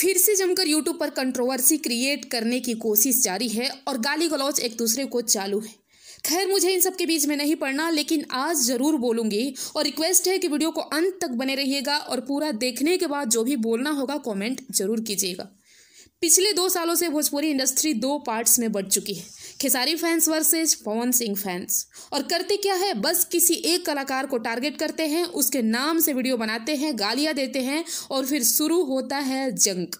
फिर से जमकर यूट्यूब पर कंट्रोवर्सी क्रिएट करने की कोशिश जारी है और गाली गलौज एक दूसरे को चालू है खैर मुझे इन सब के बीच में नहीं पढ़ना लेकिन आज ज़रूर बोलूँगी और रिक्वेस्ट है कि वीडियो को अंत तक बने रहिएगा और पूरा देखने के बाद जो भी बोलना होगा कमेंट जरूर कीजिएगा पिछले दो सालों से भोजपुरी इंडस्ट्री दो पार्ट्स में बढ़ चुकी है Khesari fans versus Pawan Singh fans और करते क्या है बस किसी एक कलाकार को टारगेट करते हैं उसके नाम से वीडियो बनाते हैं गालियां देते हैं और फिर शुरू होता है जंग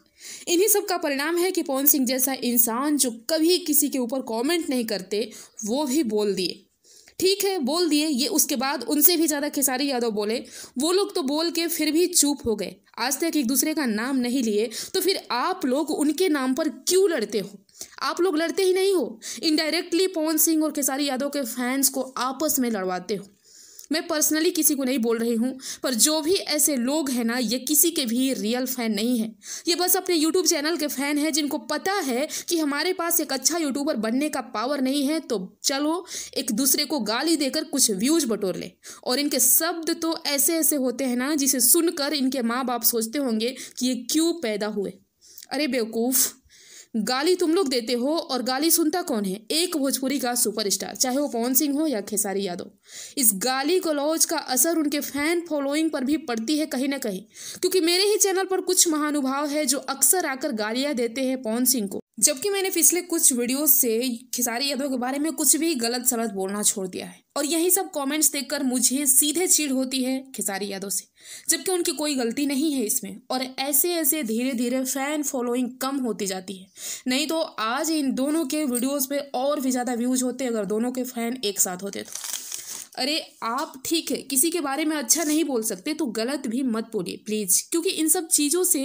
इन्हीं सब का परिणाम है कि पवन सिंह जैसा इंसान जो कभी किसी के ऊपर कॉमेंट नहीं करते वो भी बोल दिए ठीक है बोल दिए ये उसके बाद उनसे भी ज़्यादा खेसारी यादव बोले वो लोग तो बोल के फिर भी चुप हो गए आज तक एक दूसरे का नाम नहीं लिए तो फिर आप लोग उनके नाम पर क्यों लड़ते हो आप लोग लड़ते ही नहीं हो इनडायरेक्टली पवन सिंह और खेसारी यादव के फैंस को आपस में लड़वाते हो मैं पर्सनली किसी को नहीं बोल रही हूँ पर जो भी ऐसे लोग हैं ना ये किसी के भी रियल फ़ैन नहीं है ये बस अपने यूट्यूब चैनल के फ़ैन हैं जिनको पता है कि हमारे पास एक अच्छा यूट्यूबर बनने का पावर नहीं है तो चलो एक दूसरे को गाली देकर कुछ व्यूज बटोर लें और इनके शब्द तो ऐसे ऐसे होते हैं ना जिसे सुनकर इनके माँ बाप सोचते होंगे कि ये क्यों पैदा हुए अरे बेवकूफ़ गाली तुम लोग देते हो और गाली सुनता कौन है एक भोजपुरी का सुपरस्टार चाहे वो पवन सिंह हो या खेसारी यादव इस गाली गलौज का असर उनके फैन फॉलोइंग पर भी पड़ती है कहीं ना कहीं क्योंकि मेरे ही चैनल पर कुछ महानुभाव है जो अक्सर आकर गालियां देते हैं पवन सिंह को जबकि मैंने पिछले कुछ वीडियो से खिसारी यादव के बारे में कुछ भी गलत सलत बोलना छोड़ दिया है और यही सब कमेंट्स देखकर मुझे सीधे चीड़ होती है खिसारी यादव से जबकि उनकी कोई गलती नहीं है इसमें और ऐसे ऐसे धीरे धीरे फैन फॉलोइंग कम होती जाती है नहीं तो आज इन दोनों के वीडियोज़ पे और भी ज़्यादा व्यूज होते अगर दोनों के फैन एक साथ होते तो अरे आप ठीक है किसी के बारे में अच्छा नहीं बोल सकते तो गलत भी मत बोलिए प्लीज़ क्योंकि इन सब चीज़ों से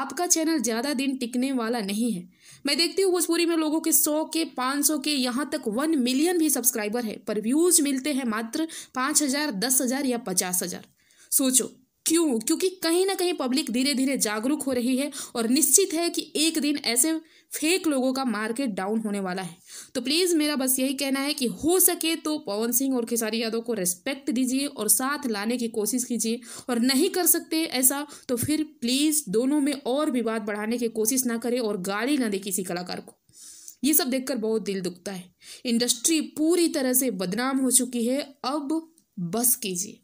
आपका चैनल ज़्यादा दिन टिकने वाला नहीं है मैं देखती हूँ भोजपुरी में लोगों के सौ के पाँच सौ के यहाँ तक वन मिलियन भी सब्सक्राइबर है पर व्यूज़ मिलते हैं मात्र पाँच हज़ार दस हज़ार या पचास हज़ार सोचो क्यों क्योंकि कहीं ना कहीं पब्लिक धीरे धीरे जागरूक हो रही है और निश्चित है कि एक दिन ऐसे फेक लोगों का मार्केट डाउन होने वाला है तो प्लीज़ मेरा बस यही कहना है कि हो सके तो पवन सिंह और खेसारी यादव को रेस्पेक्ट दीजिए और साथ लाने की कोशिश कीजिए और नहीं कर सकते ऐसा तो फिर प्लीज़ दोनों में और विवाद बढ़ाने की कोशिश ना करें और गाली ना दे किसी कलाकार को ये सब देखकर बहुत दिल दुखता है इंडस्ट्री पूरी तरह से बदनाम हो चुकी है अब बस कीजिए